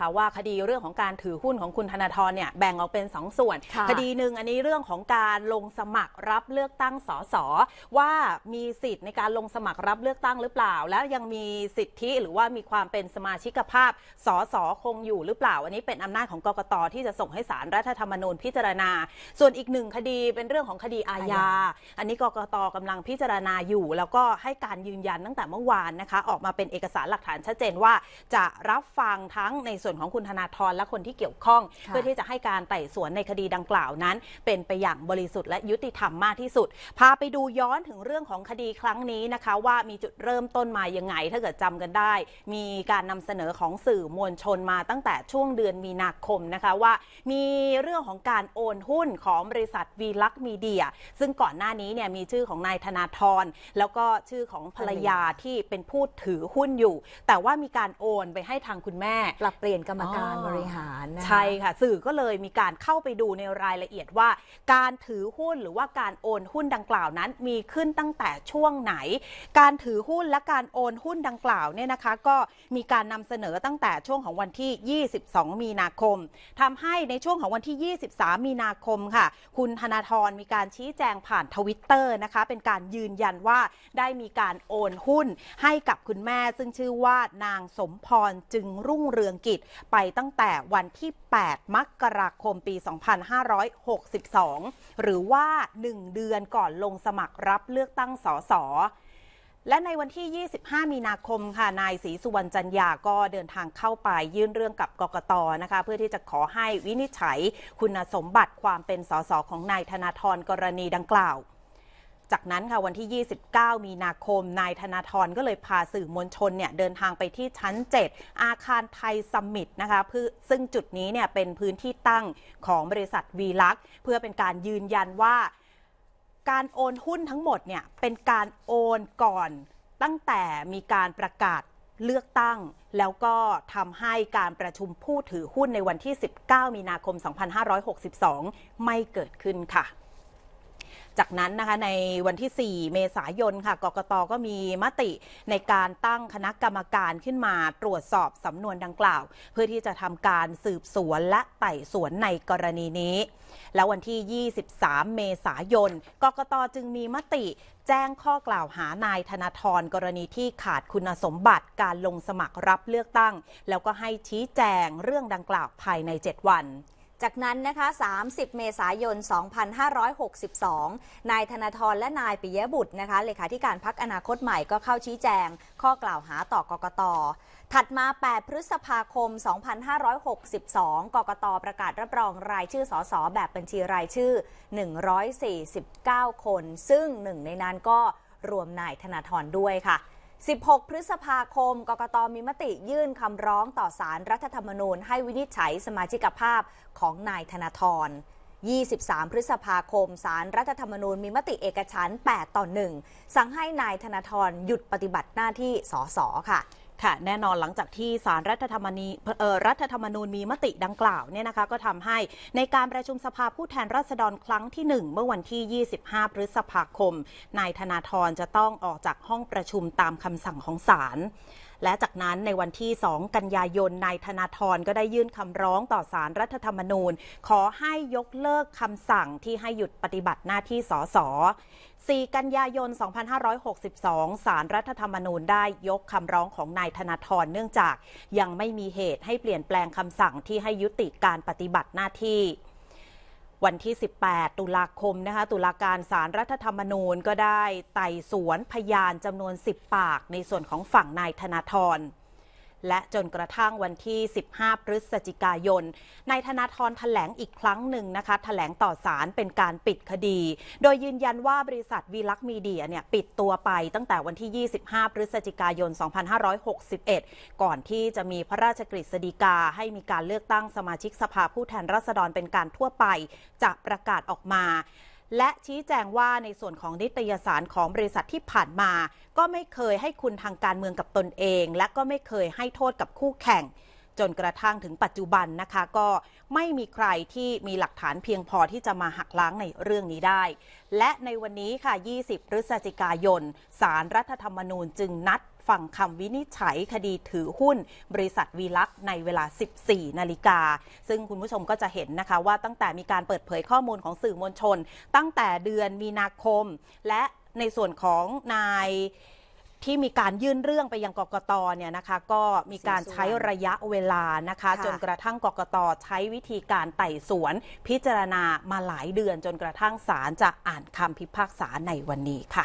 ค่ะว่าคดีเรื่องของการถือหุ้นของคุณธนาธรเนี่ยแบ่งออกเป็น 2 ส่วน คดีหนึ่งอันนี้เรื่องของการลงสมัครรับเลือกตั้งสสว่ามีสิทธิ์ในการลงสมัครรับเลือกตั้งหรือเปล่า แล้วยังมีสิทธิหรือว่ามีความเป็นสมาชิกภาพสสคงอยู่หรือเปล่า อันนี้เป็นอำนาจของกกตที่จะส่งให้สารรัฐธรรมนูญพิจารณา ส่วนอีกหนึ่งคดีเป็นเรื่องของคดีอาญา อันนี้กกตกำลังพิจารณาอยู่ แล้วก็ให้การยืนยันตั้งแต่เมื่อวานนะคะ ออกมาเป็นเอกสารหลักฐานชัดเจนว่า จะรับฟังทั้งในส่วนของคุณธนาธรและคนที่เกี่ยวข้อง เพื่อที่จะให้การไต่สวนในคดีดังกล่าวนั้น เป็นไปอย่างบริสุทธิ์และยุติธรรมมากที่สุดพาไปดูย้อนถึงเรื่องของคดีครั้งนี้นะคะว่ามีจุดเริ่มต้นมายังไงถ้าเกิดจำกันได้ มีการนำเสนอของสื่อมวลชนมาตั้งแต่ช่วงเดือนมีนาคมนะคะว่า มีเรื่องของการโอนหุ้นของบริษัทวีลักมีเดีย ซึ่งก่อนหน้านี้เนี่ยมีชื่อของนายธนาธรแล้วก็ชื่อของภรรยาที่เป็นผู้ถือหุ้นอยู่ แต่ว่ามีการโอนไปให้ทางคุณแม่ปรับเปลี่ยนยนกรรมการบริหารนะใช่ค่ะสื่อก็เลยมีการเข้าไปดูในรายละเอียดว่า การถือหุ้นหรือว่าการโอนหุ้นดังกล่าวนั้น มีขึ้นตั้งแต่ช่วงไหน การถือหุ้นและการโอนหุ้นดังกล่าวเนี่ยนะคะก็มีการนำเสนอตั้งแต่ช่วงของวันที่ 22 มีนาคม ทำให้ในช่วงของวันที่ 23 มีนาคมค่ะ คุณธนาธรมีการชี้แจงผ่านทวิตเตอร์นะคะเป็นการยืนยันว่าได้มีการโอนหุ้นให้กับคุณแม่ซึ่งชื่อว่านางสมพรจึงรุ่งเรืองกิจไปตั้งแต่วันที่ 8 มกราคมปี 2562 หรือว่า 1 เดือนก่อนลงสมัครรับเลือกตั้งสส และในวันที่ 25 มีนาคม ค่ะ นายศรีสุวรรณจันยา ก็เดินทางเข้าไปยื่นเรื่องกับกกตนะคะ เพื่อที่จะขอให้วินิจฉัยคุณสมบัติความเป็นสสของนายธนาธรกรณีดังกล่าวจากนั้นค่ะวันที่ 29 มีนาคม นายธนาธรก็เลยพาสื่อมวลชนเนี่ยเดินทางไปที่ชั้น 7 อาคารไทยสมิตนะคะเพื่อซึ่งจุดนี้เนี่ยเป็นพื้นที่ตั้งของบริษัทวีลักษ์ เพื่อเป็นการยืนยันว่าการโอนหุ้นทั้งหมดเนี่ยเป็นการโอนก่อนตั้งแต่มีการประกาศเลือกตั้ง แล้วก็ทำให้การประชุมผู้ถือหุ้นในวันที่ 19 มีนาคม 2562 ไม่เกิดขึ้นค่ะจากนั้นนะคะ ในวันที่ 4 เมษายนค่ะ กกต ก็มีมติในการตั้งคณะกรรมการขึ้นมาตรวจสอบสำนวนดังกล่าว เพื่อที่จะทำการสืบสวนและไต่สวนในกรณีนี้ แล้ววันที่ 23 เมษายน กกต จึงมีมติแจ้งข้อกล่าวหานายธนาธรกรณีที่ขาดคุณสมบัติการลงสมัครรับเลือกตั้ง แล้วก็ให้ชี้แจงเรื่องดังกล่าวภายใน 7 วันจากนั้นนะคะ 30 เมษายน 2562 นายธนาธรและนายปิยบุตรนะคะเลขาธิการพักอนาคตใหม่ก็เข้าชี้แจงข้อกล่าวหาต่อกกต ถัดมา 8 พฤษภาคม 2562 กกตประกาศรับรองรายชื่อสอสอแบบบัญชีรายชื่อ 149 คน ซึ่งหนึ่งในนั้นก็รวมนายธนาธรด้วยค่ะ16 พฤษภาคม กกตมีมติยื่นคำร้องต่อสารรัฐธรรมนูญให้วินิจฉัยสมาชิกภาพของนายธนาธร 23 พฤษภาคม สารรัฐธรรมนูญมีมติเอกฉันท์8ต่อ 1 สั่งให้นายธนาธรหยุดปฏิบัติหน้าที่สสค่ะค่ะแน่นอนหลังจากที่สารรัฐธรรมนญรัฐธรรมนูญมีมติดังกล่าวเนี่ยนะคะก็ทำให้ในการประชุมสภาผู้แทนราษฎรครั้งที่ 1 เมื่อวันที่ 25 พฤษภาคมนายธนาธรจะต้องออกจากห้องประชุมตามคำสั่งของศาลและจากนั้นในวันที่ 2 กันยายน นายธนาธรก็ได้ยื่นคำร้องต่อสารรัฐธรรมนูญ ขอให้ยกเลิกคำสั่งที่ให้หยุดปฏิบัติหน้าที่สส 4 กันยายน 2562 สารรัฐธรรมนูญได้ยกคำร้องของนายธนาธรเนื่องจากยังไม่มีเหตุให้เปลี่ยนแปลงคำสั่งที่ให้ยุติการปฏิบัติหน้าที่วันที่ 18 ตุลาคมนะคะ ตุลาการสารรัฐธรรมนูญก็ได้ไต่สวนพยานจำนวน 10 ปากในส่วนของฝั่งนายธนาธรและจนกระทั่งวันที่ 15 พฤศจิกายน นายธนาธรแถลงอีกครั้งหนึ่งนะคะแถลงต่อศาลเป็นการปิดคดี โดยยืนยันว่าบริษัทวีลักษ์มีเดียเนี่ย ปิดตัวไปตั้งแต่วันที่ 25 พฤศจิกายน 2561 ก่อนที่จะมีพระราชกฤษฎีกา ให้มีการเลือกตั้งสมาชิกสภาผู้แทนราษฎรเป็นการทั่วไปจะประกาศออกมาและชี้แจงว่าในส่วนของนิตยสารของบริษัทที่ผ่านมา ก็ไม่เคยให้คุณทางการเมืองกับตนเอง และก็ไม่เคยให้โทษกับคู่แข่ง จนกระทั่งถึงปัจจุบันนะคะก็ไม่มีใครที่มีหลักฐานเพียงพอที่จะมาหักล้างในเรื่องนี้ได้ และในวันนี้ค่ะ 20พฤศจิกายนสารรัฐธรรมนูญจึงนัดฟังคำวินิจฉัยคดีถือหุ้นบริษัทวีลักษ์ ในเวลา 14 นาฬิกา ซึ่งคุณผู้ชมก็จะเห็นนะคะว่าตั้งแต่มีการเปิดเผยข้อมูลของสื่อมวลชน ตั้งแต่เดือนมีนาคม และในส่วนของนายที่มีการยื่นเรื่องไปยังกกตเนี่ยนะคะก็มีการใช้ระยะเวลานะคะจนกระทั่งกกต ใช้วิธีการไต่สวนพิจารณามาหลายเดือนจนกระทั่งศาลจะอ่านคำพิพากษาในวันนี้ค่ะ